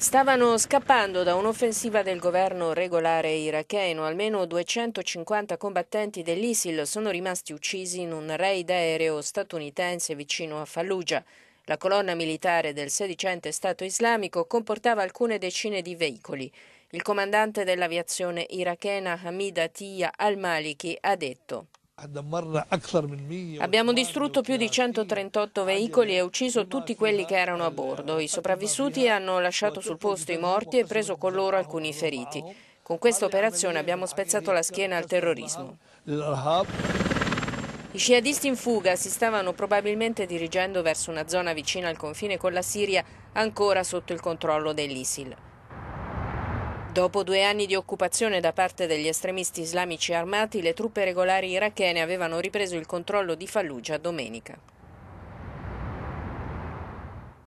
Stavano scappando da un'offensiva del governo regolare iracheno. Almeno 250 combattenti dell'ISIL sono rimasti uccisi in un raid aereo statunitense vicino a Fallujah. La colonna militare del sedicente Stato islamico comportava alcune decine di veicoli. Il comandante dell'aviazione irachena Hamid Atiyah al-Maliki ha detto Abbiamo distrutto più di 138 veicoli e ucciso tutti quelli che erano a bordo. I eh, sopravvissuti hanno lasciato sul posto i morti e preso con loro alcuni feriti. Con questa operazione abbiamo spezzato la schiena al terrorismo. I sciadisti in fuga si stavano probabilmente dirigendo verso una zona vicina al confine con la Siria, ancora sotto il controllo dell'ISIL. Dopo due anni di occupazione da parte degli estremisti islamici armati, le truppe regolari irachene avevano ripreso il controllo di Fallujah domenica.